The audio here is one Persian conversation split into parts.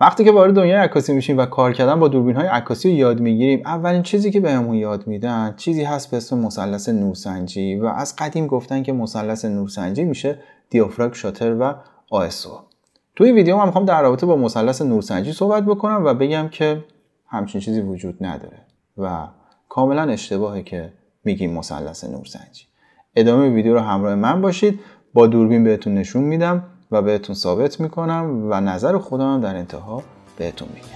وقتی که وارد دنیای عکاسی میشیم و کار کردن با دوربین های عکاسی رو یاد میگیریم اولین چیزی که بهمون یاد میدن چیزی هست به اسم مثلث نورسنجی و از قدیم گفتن که مثلث نورسنجی میشه دیافراگ شاتر و آسو توی ویدیو من میخوام در رابطه با مثلث نورسنجی صحبت بکنم و بگم که همچین چیزی وجود نداره و کاملا اشتباهه که میگیم مثلث نورسنجی ادامه ویدیو رو همراه من باشید با دوربین بهتون نشون میدم و بهتون ثابت میکنم و نظر خودم در انتها بهتون میگم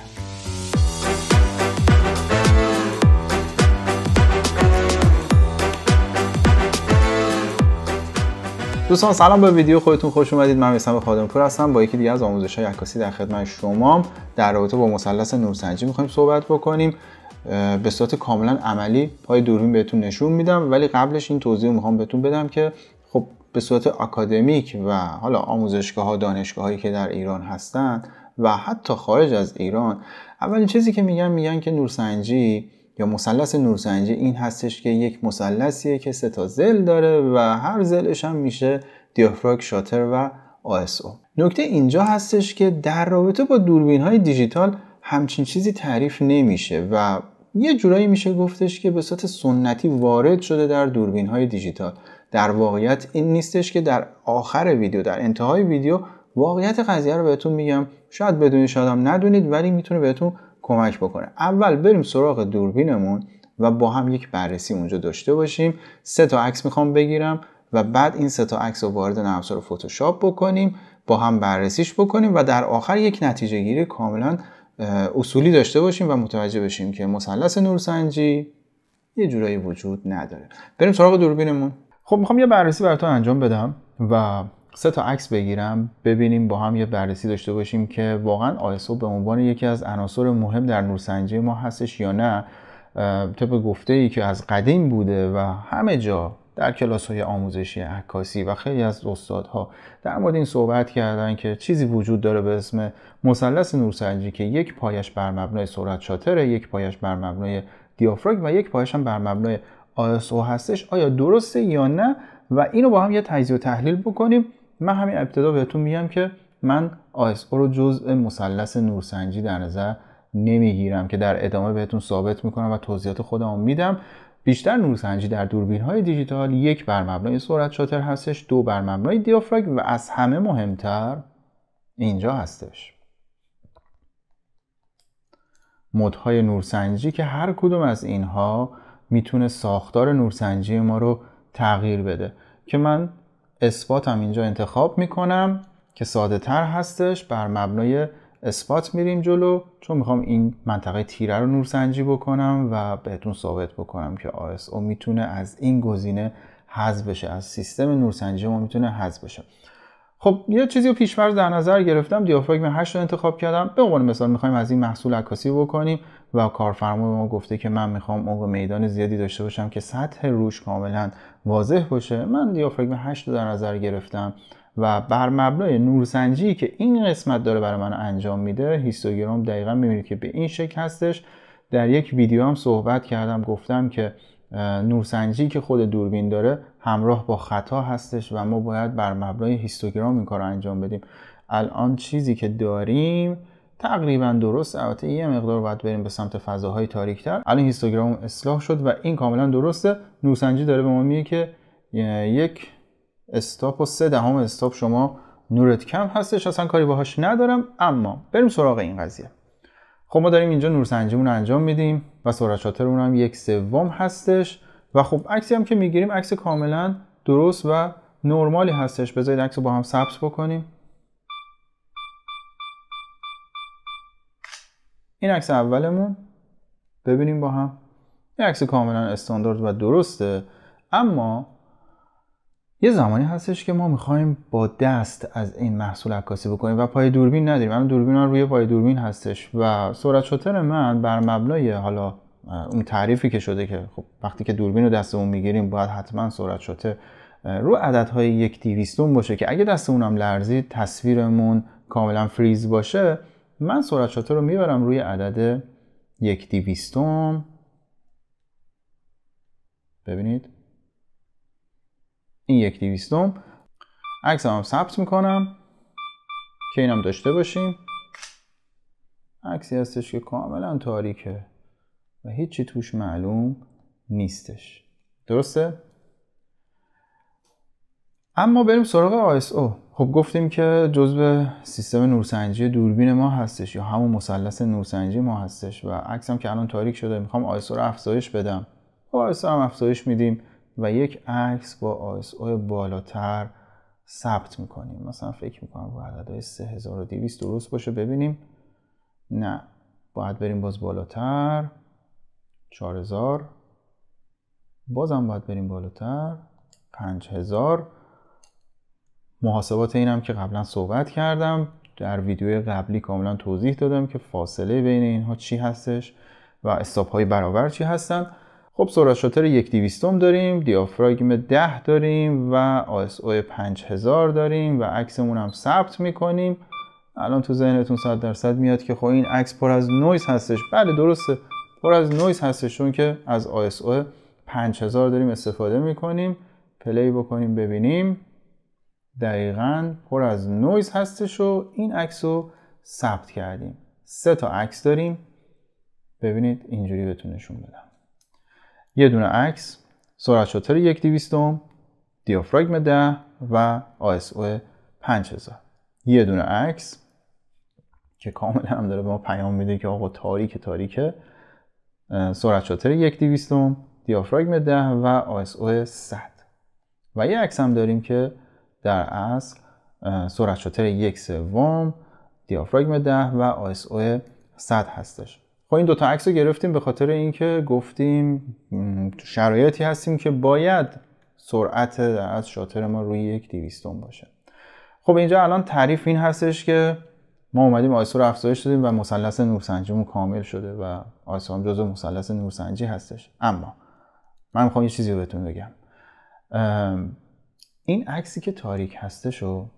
دوستان سلام به ویدیو خودتون خوش اومدید من میسم خادمپور هستم با یکی دیگه از آموزش های عکاسی در خدمت شما در رابطه با مثلث نورسنجی میخوایم صحبت بکنیم به صورت کاملا عملی پای دوربین بهتون نشون میدم ولی قبلش این توضیح رو میخوام بهتون بدم که به صورت اکادمیک و حالا آموزشگاه ها دانشگاه هایی که در ایران هستند و حتی خارج از ایران اولین چیزی که میگن میگن که نورسنجی یا مثلث نورسنجی این هستش که یک مثلثیه که سه تا زل داره و هر زلش هم میشه دیافراگ شاتر و آسو نکته اینجا هستش که در رابطه با دوربین های دیجیتال همچین چیزی تعریف نمیشه و یه جورایی میشه گفتش که به صورت سنتی وارد شده در دوربین های دیجیتال در واقعیت این نیستش که در آخر ویدیو در انتهای ویدیو واقعیت قضیه رو بهتون میگم شاید بدونید شاید ندونید ولی میتونه بهتون کمک بکنه اول بریم سراغ دوربینمون و با هم یک بررسی اونجا داشته باشیم سه تا عکس میخوام بگیرم و بعد این سه تا عکس رو وارد نرم افزار فتوشاپ بکنیم با هم بررسیش بکنیم و در آخر یک نتیجه گیری کاملا اصولی داشته باشیم و متوجه بشیم که مثلث نورسنجی یه جورایی وجود نداره بریم سراغ دوربینمون خب میخوام یه بررسی براتون انجام بدم و سه تا عکس بگیرم ببینیم با هم یه بررسی داشته باشیم که واقعا آیسو به عنوان یکی از عناصر مهم در نورسنجی ما هستش یا نه طبق گفته ای که از قدیم بوده و همه جا در کلاس های آموزشی عکاسی و خیلی از استادها در مورد این صحبت کردن که چیزی وجود داره به اسم مثلث نورسنجی که یک پایش بر مبنای سرعت شاتره یک پایش بر مبنای دیافراگم و یک پایش هم بر مبنای ISO هستش آیا درسته یا نه و اینو با هم یه تجزیه و تحلیل بکنیم من همین ابتدا بهتون میگم که من ISO رو جزء مثلث نورسنجی در نظر نمیگیرم که در ادامه بهتون ثابت میکنم و توضیحات خودمو میدم بیشتر نورسنجی در دوربین های دیجیتال یک بر مبنای سرعت شاتر هستش دو بر مبنای دیافراگم و از همه مهمتر اینجا هستش مدهای نورسنجی که هر کدوم از اینها میتونه ساختار نورسنجی ما رو تغییر بده که من هم اینجا انتخاب میکنم که ساده تر هستش بر مبنای اثبات میریم جلو چون میخوام این منطقه تیره رو نورسنجی بکنم و بهتون ثابت بکنم که ASO میتونه از این گزینه حذف بشه از سیستم نورسنجی ما میتونه حذف بشه خب یه چیزی رو پیشفرض در نظر گرفتم دیافراگم 8 رو انتخاب کردم به عنوان مثال میخوایم از این محصول عکاسی بکنیم و کارفرما به ما گفته که من میخوام عمق میدان زیادی داشته باشم که سطح روش کاملا واضح باشه من دیافراگم 8 رو در نظر گرفتم و بر مبنای نورسنجی که این قسمت داره برای من انجام میده هیستوگرام دقیقا میبینید که به این شکل هستش در یک ویدیو هم صحبت کردم گفتم که نورسنجی که خود دوربین داره همراه با خطا هستش و ما باید بر مبنای هیستوگرام این کار رو انجام بدیم الان چیزی که داریم تقریبا درست البته یه مقدار باید بریم به سمت فضاهای تاریکتر الان هیستوگرام اصلاح شد و این کاملا درسته نوسنجی داره به ما میگه که یک استاپ و سه دهم استاپ شما نورت کم هستش اصلا کاری باهاش ندارم اما بریم سراغ این قضیه خب ما داریم اینجا نورسنجیمون رو انجام میدیم و سرعت هم یک سوم هستش و خب عکسی هم که میگیریم عکس کاملا درست و نرمالی هستش بذارید عکس رو با هم ثبت بکنیم این عکس اولمون ببینیم با هم این عکس کاملا استاندارد و درسته اما یه زمانی هستش که ما میخوایم با دست از این محصول عکاسی بکنیم و پای دوربین نداریم اما دوربین ها روی پای دوربین هستش و سرعت شوتر من بر مبنای حالا اون تعریفی که شده که خب وقتی که دوربین رو دستمون میگیریم باید حتما سرعت شوتر رو عددهای یک دیویستون باشه که اگه دستمون هم لرزید تصویرمون کاملا فریز باشه من سرعت شاتر رو میبرم روی عدد یک دیویستم ببینید این یک دیویستم عکس هم ثبت میکنم که اینم داشته باشیم عکسی هستش که کاملا تاریکه و هیچی توش معلوم نیستش درسته؟ اما بریم سراغ او. خب گفتیم که جزء سیستم نورسنجی دوربین ما هستش یا همون مثلث نورسنجی ما هستش و هم که الان تاریک شده میخوام آیسو رو افزایش بدم خب آیسو هم افزایش میدیم و یک عکس با آیسو بالاتر ثبت میکنیم مثلا فکر میکنم با و 3200 درست باشه ببینیم نه باید بریم باز بالاتر 4000 بازم باید بریم بالاتر 5000 محاسبات اینم که قبلا صحبت کردم در ویدیو قبلی کاملا توضیح دادم که فاصله بین اینها چی هستش و استاپ های برابر چی هستن خب سرعت شاتر یک دیویستوم داریم دیافراگم 10 داریم و پنج هزار داریم و عکسمون هم ثبت میکنیم الان تو ذهنتون 100 درصد میاد که خب این عکس پر از نویز هستش بله درسته پر از نویز هستش چون که از ISO 5000 داریم استفاده میکنیم پلی بکنیم ببینیم دقیقا پر از نویز هستش و این عکس رو ثبت کردیم سه تا عکس داریم ببینید اینجوری بهتون نشون بدم یه دونه عکس سرعت شاتر یک دیویستم دیافراگم ده و آس او هزار یه دونه عکس که کاملا هم داره به ما پیام میده که آقا تاریک تاریکه سرعت شاتر یک دیویستم دیافراگم ده و آس او 100 و یه عکس هم داریم که در اصل سرعت شاتر یک سوم دیافراگم ده و آس او 100 هستش خب این دوتا عکس رو گرفتیم به خاطر اینکه گفتیم تو شرایطی هستیم که باید سرعت از شاتر ما روی یک دیویستون باشه خب اینجا الان تعریف این هستش که ما اومدیم آیسو رو افزایش دادیم و مثلث نورسنجیمون کامل شده و آیسو هم جزو مثلث نورسنجی هستش اما من میخوام یه چیزی رو بهتون بگم این عکسی که تاریک هستش رو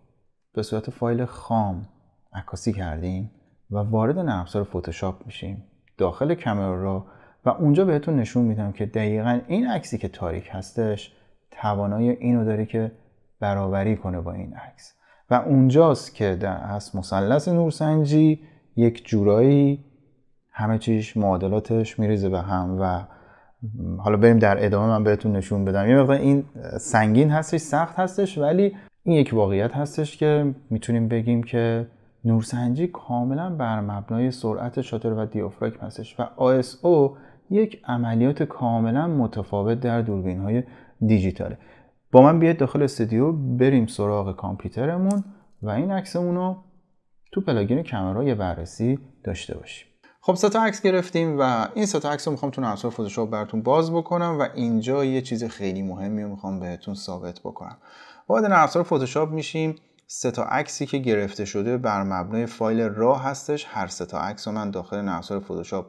به صورت فایل خام عکاسی کردیم و وارد نرم فوتوشاپ میشیم داخل کمر رو و اونجا بهتون نشون میدم که دقیقا این عکسی که تاریک هستش توانایی اینو داره که برابری کنه با این عکس و اونجاست که در از مثلث نورسنجی یک جورایی همه چیش معادلاتش میریزه به هم و حالا بریم در ادامه من بهتون نشون بدم یه مقدار این سنگین هستش سخت هستش ولی این یک واقعیت هستش که میتونیم بگیم که نورسنجی کاملا بر مبنای سرعت شاتر و دیافراگم هستش و ASO یک عملیات کاملا متفاوت در دوربین های دیجیتاله با من بیاید داخل استودیو بریم سراغ کامپیوترمون و این عکسمون رو تو پلاگین کمرا بررسی داشته باشیم خب سه تا عکس گرفتیم و این سه تا عکس رو میخوام تو نرم فتوشاپ براتون باز بکنم و اینجا یه چیز خیلی مهمی رو میخوام بهتون ثابت بکنم وارد نرم فتوشاپ میشیم سه تا عکسی که گرفته شده بر مبنای فایل را هستش هر سه تا عکس رو من داخل نرم فتوشاپ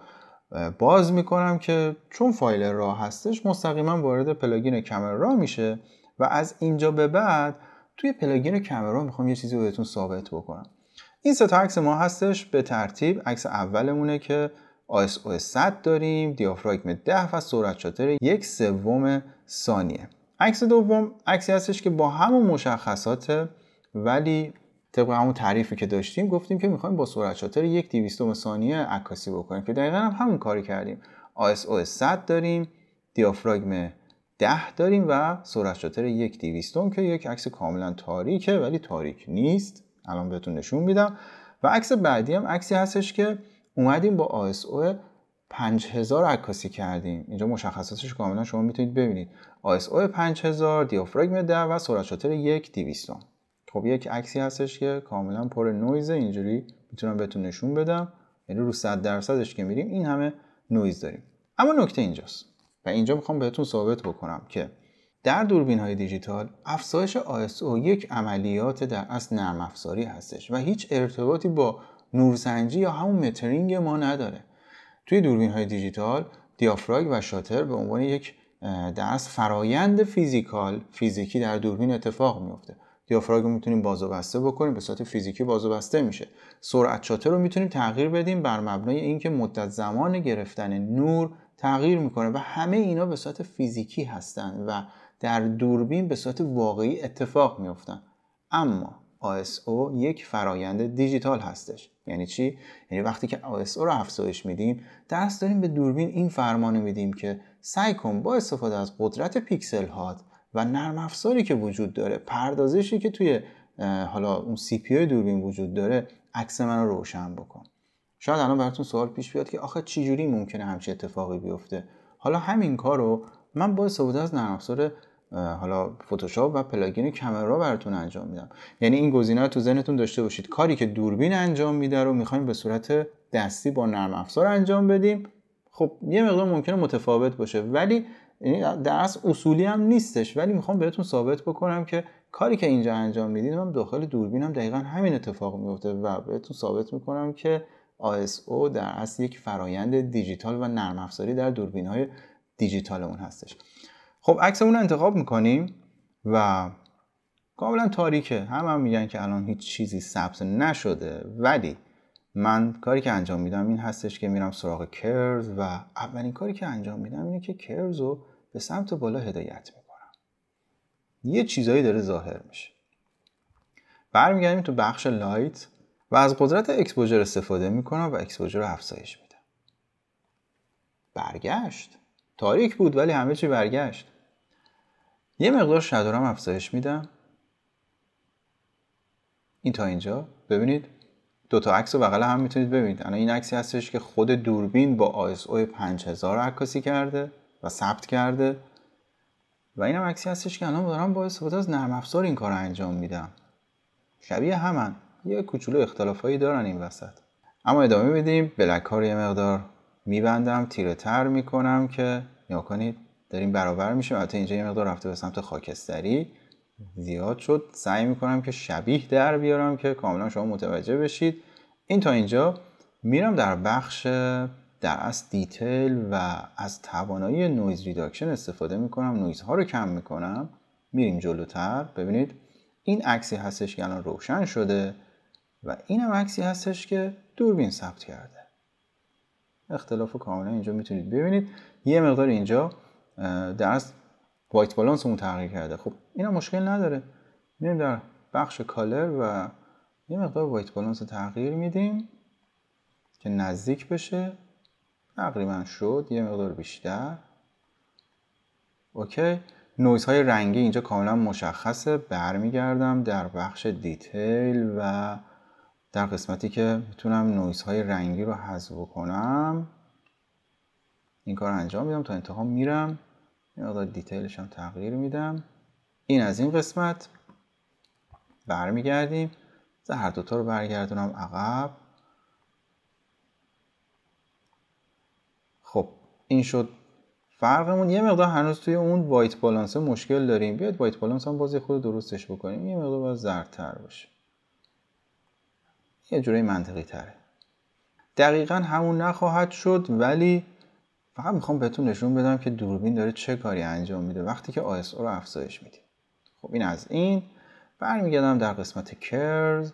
باز میکنم که چون فایل را هستش مستقیما وارد پلاگین کامرا را میشه و از اینجا به بعد توی پلاگین کامرا میخوام یه چیزی بهتون ثابت بکنم این سه تا عکس ما هستش به ترتیب عکس اولمونه که ISO 100 داریم دیافراگم 10 و سرعت شاتر یک سوم ثانیه عکس دوم عکسی هستش که با همون مشخصات ولی طبق همون تعریفی که داشتیم گفتیم که میخوایم با سرعت شاتر یک دیویستوم ثانیه عکاسی بکنیم که دقیقا هم همون کاری کردیم ISO 100 داریم دیافراگم 10 داریم و سرعت شاتر یک دیویستوم که یک عکس کاملا تاریکه ولی تاریک نیست الان بهتون نشون میدم و عکس بعدی هم عکسی هستش که اومدیم با ASO او 5000 عکاسی کردیم اینجا مشخصاتش کاملا شما میتونید ببینید ASO 5000 دیافراگم 10 و سرعت شاتر 1 200 خب یک عکسی هستش که کاملا پر نویز اینجوری میتونم بهتون نشون بدم یعنی رو 100 درصدش که میریم این همه نویز داریم اما نکته اینجاست و اینجا میخوام بهتون ثابت بکنم که در دوربین های دیجیتال افزایش ISO یک عملیات در اصل نرم افزاری هستش و هیچ ارتباطی با نورسنجی یا همون مترینگ ما نداره توی دوربین های دیجیتال دیافراگ و شاتر به عنوان یک دست فرایند فیزیکال فیزیکی در دوربین اتفاق میفته دیافراگ رو میتونیم باز و بسته بکنیم به صورت فیزیکی باز و بسته میشه سرعت شاتر رو میتونیم تغییر بدیم بر مبنای اینکه مدت زمان گرفتن نور تغییر میکنه و همه اینا به صورت فیزیکی هستند و در دوربین به صورت واقعی اتفاق میفتن اما ASO یک فرایند دیجیتال هستش یعنی چی یعنی وقتی که ASO رو افزایش میدیم دست داریم به دوربین این فرمانو میدیم که سعی کن با استفاده از قدرت پیکسل هات و نرم افزاری که وجود داره پردازشی که توی حالا اون سی پی دوربین وجود داره عکس من رو روشن بکن شاید الان براتون سوال پیش بیاد که آخه چجوری ممکنه همچین اتفاقی بیفته حالا همین کار رو من با استفاده از نرم افزار حالا فتوشاپ و پلاگین کمرا براتون انجام میدم یعنی این گزینه رو تو ذهنتون داشته باشید کاری که دوربین انجام میده رو میخوایم به صورت دستی با نرم افزار انجام بدیم خب یه مقدار ممکنه متفاوت باشه ولی یعنی در اصل اصولی هم نیستش ولی میخوام بهتون ثابت بکنم که کاری که اینجا انجام میدید من داخل دوربینم هم دقیقا همین اتفاق میفته و بهتون ثابت میکنم که ASO در اصل یک فرایند دیجیتال و نرم افزاری در دوربین های دیجیتال اون هستش خب عکس رو انتخاب میکنیم و کاملا تاریکه هم, هم میگن که الان هیچ چیزی ثبت نشده ولی من کاری که انجام میدم این هستش که میرم سراغ کرز و اولین کاری که انجام میدم اینه که کرز رو به سمت بالا هدایت میکنم یه چیزایی داره ظاهر میشه برمیگردیم تو بخش لایت و از قدرت اکسپوژر استفاده میکنم و اکسپوژر رو افزایش میدم برگشت تاریک بود ولی همه چی برگشت یه مقدار شدورم افزایش میدم این تا اینجا ببینید دو تا عکس رو بغل هم میتونید ببینید الان این عکسی هستش که خود دوربین با ISO 5000 عکاسی کرده و ثبت کرده و این عکسی هستش که الان دارم با استفاده از نرم افزار این کار رو انجام میدم شبیه همن یه کوچولو اختلافایی دارن این وسط اما ادامه میدیم بلک رو یه مقدار میبندم تیره تر میکنم که نیا کنید داریم برابر میشیم البته اینجا یه مقدار رفته به سمت خاکستری زیاد شد سعی میکنم که شبیه در بیارم که کاملا شما متوجه بشید این تا اینجا میرم در بخش در از دیتیل و از توانایی نویز ریداکشن استفاده میکنم نویز ها رو کم میکنم میریم جلوتر ببینید این عکسی هستش که الان روشن شده و این هم عکسی هستش که دوربین ثبت کرده اختلاف کاملا اینجا میتونید ببینید یه مقدار اینجا درست وایت بالانس اون تغییر کرده خب اینا مشکل نداره میریم در بخش کالر و یه مقدار وایت بالانس تغییر میدیم که نزدیک بشه تقریبا شد یه مقدار بیشتر اوکی نویز های رنگی اینجا کاملا مشخصه برمیگردم در بخش دیتیل و در قسمتی که میتونم نویس های رنگی رو حذف بکنم این کار انجام میدم تا انتها میرم یه مقدار دیتیلش هم تغییر میدم این از این قسمت برمیگردیم هر دوتا رو برگردونم عقب خب این شد فرقمون یه مقدار هنوز توی اون وایت بالانس مشکل داریم بیاید وایت بالانس هم بازی خود درستش بکنیم یه مقدار باید زردتر باشه یه جوری منطقی تره دقیقا همون نخواهد شد ولی فقط میخوام بهتون نشون بدم که دوربین داره چه کاری انجام میده وقتی که او رو افزایش میدیم خب این از این برمیگردم در قسمت کرز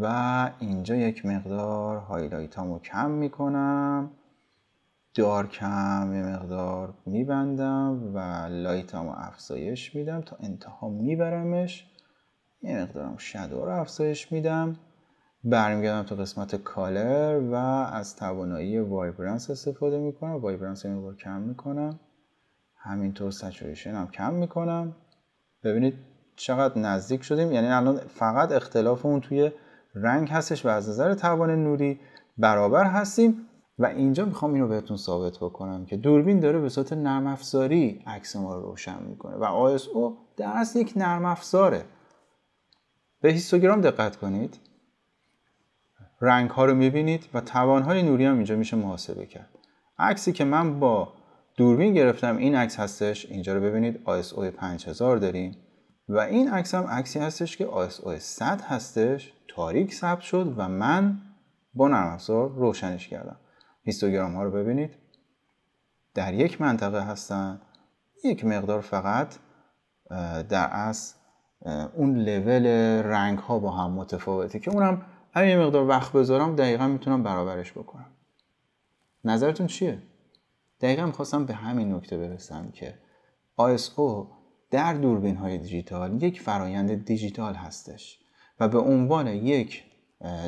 و اینجا یک مقدار هایلایت رو کم میکنم دارک هم یه مقدار میبندم و لایت رو افزایش میدم تا انتها میبرمش یه مقدارم شدو رو افزایش میدم برمیگردم تا قسمت کالر و از توانایی وایبرنس استفاده میکنم وایبرنس این رو کم میکنم همینطور سچوریشن هم کم میکنم ببینید چقدر نزدیک شدیم یعنی الان فقط اختلاف اون توی رنگ هستش و از نظر توان نوری برابر هستیم و اینجا میخوام اینو بهتون ثابت بکنم که دوربین داره به صورت نرم افزاری عکس ما رو روشن میکنه و ISO در اصل یک نرم افزاره به هیستوگرام دقت کنید رنگ ها رو میبینید و توان های نوری هم اینجا میشه محاسبه کرد عکسی که من با دوربین گرفتم این عکس هستش اینجا رو ببینید ISO 5000 داریم و این عکس هم عکسی هستش که ISO 100 هستش تاریک ثبت شد و من با نرم افزار روشنش کردم هیستوگرام ها رو ببینید در یک منطقه هستن یک مقدار فقط در اصل اون لول رنگ ها با هم متفاوته که اونم اگه یه مقدار وقت بذارم دقیقا میتونم برابرش بکنم نظرتون چیه؟ دقیقا میخواستم به همین نکته برسم که ISO در دوربین های دیجیتال یک فرایند دیجیتال هستش و به عنوان یک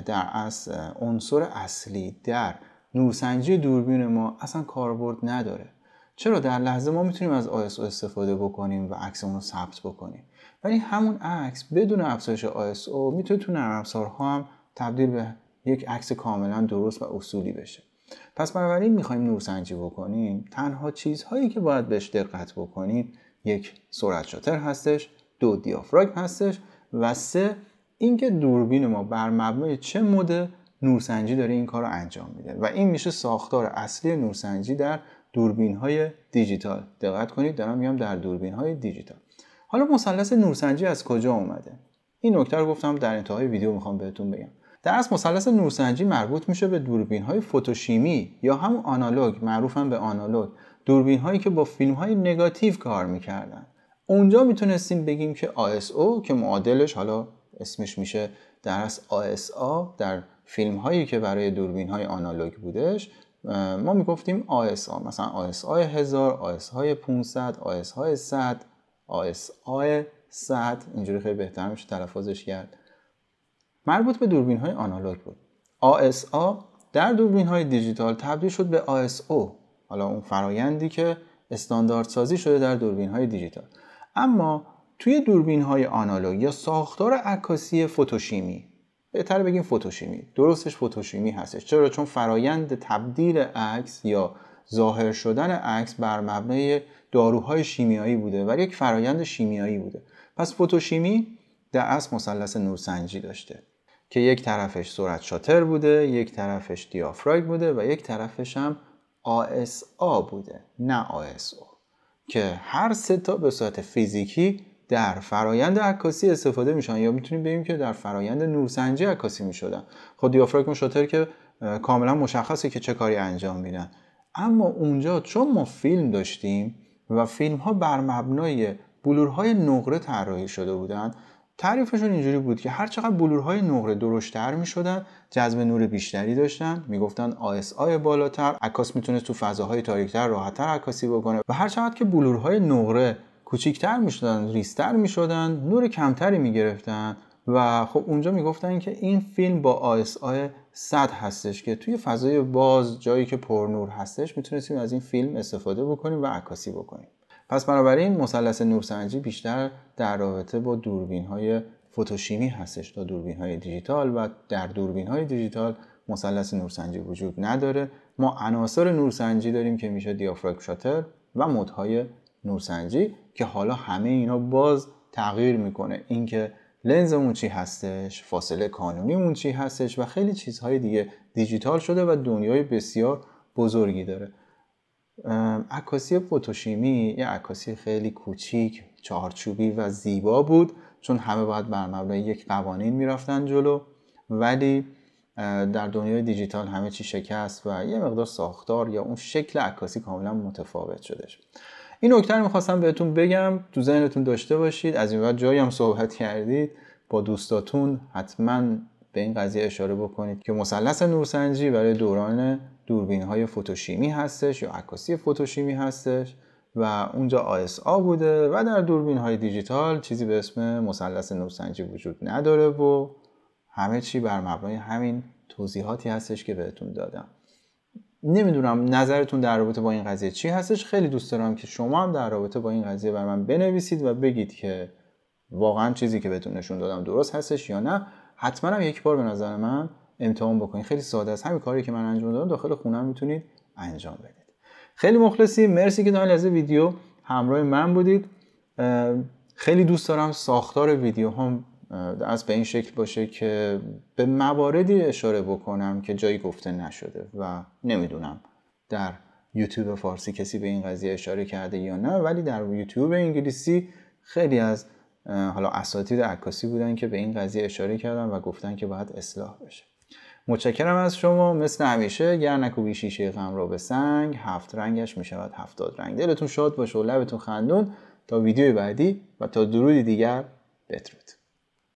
در از عنصر اصلی در نورسنجی دوربین ما اصلا کاربرد نداره چرا در لحظه ما میتونیم از ISO استفاده بکنیم و عکسمون رو ثبت بکنیم ولی همون عکس بدون افزایش ISO میتونه تو نرم هم تبدیل به یک عکس کاملا درست و اصولی بشه پس بنابراین میخوایم نورسنجی بکنیم تنها چیزهایی که باید بهش دقت بکنیم یک سرعت شاتر هستش دو دیافراگم هستش و سه اینکه دوربین ما بر مبنای چه مد نورسنجی داره این کار رو انجام میده و این میشه ساختار اصلی نورسنجی در دوربین های دیجیتال دقت کنید دارم میگم در دوربین های دیجیتال حالا مثلث نورسنجی از کجا اومده این نکته رو گفتم در انتهای ویدیو میخوام بهتون بگم در اصل مثلث نورسنجی مربوط میشه به دوربین های فوتوشیمی یا هم آنالوگ هم به آنالوگ دوربین هایی که با فیلم های نگاتیو کار میکردن اونجا میتونستیم بگیم که ISO که معادلش حالا اسمش میشه در از ASA در فیلم هایی که برای دوربین های آنالوگ بودش ما میگفتیم ASA مثلا ASA 1000 ASA 500 ASA 100 ASA 100 اینجوری خیلی بهتر میشه تلفظش کرد مربوط به دوربین های آنالوگ بود ASA در دوربین های دیجیتال تبدیل شد به ASO حالا اون فرایندی که استاندارد سازی شده در دوربین های دیجیتال اما توی دوربین های آنالوگ یا ساختار عکاسی فوتوشیمی بهتر بگیم فوتوشیمی درستش فوتوشیمی هستش چرا چون فرایند تبدیل عکس یا ظاهر شدن عکس بر مبنای داروهای شیمیایی بوده و یک فرایند شیمیایی بوده پس فوتوشیمی در اصل مثلث نورسنجی داشته که یک طرفش سرعت شاتر بوده یک طرفش دیافراگ بوده و یک طرفش هم ASA بوده نه ASO که هر سه تا به صورت فیزیکی در فرایند عکاسی استفاده میشن یا میتونیم بگیم که در فرایند نورسنجی عکاسی میشدن خود خب دیافراگم شاتر که کاملا مشخصه که چه کاری انجام میدن اما اونجا چون ما فیلم داشتیم و فیلم ها بر مبنای بلورهای نقره طراحی شده بودند، تعریفشون اینجوری بود که هرچقدر بلورهای نقره می شدن جذب نور بیشتری داشتن میگفتن آی بالاتر عکاس میتونه تو فضاهای تاریکتر راحتتر عکاسی بکنه و هرچقدر که بلورهای نقره کوچیکتر میشدن ریستر میشدن نور کمتری میگرفتن و خب اونجا میگفتن که این فیلم با ASI صد 100 هستش که توی فضای باز جایی که پرنور هستش میتونستیم از این فیلم استفاده بکنیم و عکاسی بکنیم پس بنابراین مثلث نورسنجی بیشتر در رابطه با دوربین های فوتوشیمی هستش تا دوربین های دیجیتال و در دوربین های دیجیتال مثلث نورسنجی وجود نداره ما عناصر نورسنجی داریم که میشه دیافراگم شاتر و مودهای نورسنجی که حالا همه اینا باز تغییر میکنه اینکه لنزمون چی هستش فاصله کانونیمون چی هستش و خیلی چیزهای دیگه دیجیتال شده و دنیای بسیار بزرگی داره عکاسی فوتوشیمی یه عکاسی خیلی کوچیک چهارچوبی و زیبا بود چون همه باید بر مبنای یک قوانین میرفتن جلو ولی در دنیای دیجیتال همه چی شکست و یه مقدار ساختار یا اون شکل عکاسی کاملا متفاوت شده این نکته رو میخواستم بهتون بگم تو ذهنتون داشته باشید از این بعد جایی هم صحبت کردید با دوستاتون حتما به این قضیه اشاره بکنید که مثلث نورسنجی برای دوران دوربین های فوتوشیمی هستش یا عکاسی فوتوشیمی هستش و اونجا ASA بوده و در دوربین های دیجیتال چیزی به اسم مثلث نوسنجی وجود نداره و همه چی بر مبنای همین توضیحاتی هستش که بهتون دادم نمیدونم نظرتون در رابطه با این قضیه چی هستش خیلی دوست دارم که شما هم در رابطه با این قضیه بر من بنویسید و بگید که واقعا چیزی که بهتون نشون دادم درست هستش یا نه حتما هم یک بار به نظر من امتحان بکنید خیلی ساده است همین کاری که من انجام دادم داخل خونه میتونید انجام بدید خیلی مخلصی مرسی که تا از ویدیو همراه من بودید خیلی دوست دارم ساختار ویدیو هم از به این شکل باشه که به مواردی اشاره بکنم که جایی گفته نشده و نمیدونم در یوتیوب فارسی کسی به این قضیه اشاره کرده یا نه ولی در یوتیوب انگلیسی خیلی از حالا اساتید عکاسی بودن که به این قضیه اشاره کردن و گفتن که باید اصلاح بشه متشکرم از شما مثل همیشه گرنکوبی شیشه غم را به سنگ هفت رنگش می شود هفتاد رنگ دلتون شاد باشه و لبتون خندون تا ویدیو بعدی و تا درودی دیگر بدرود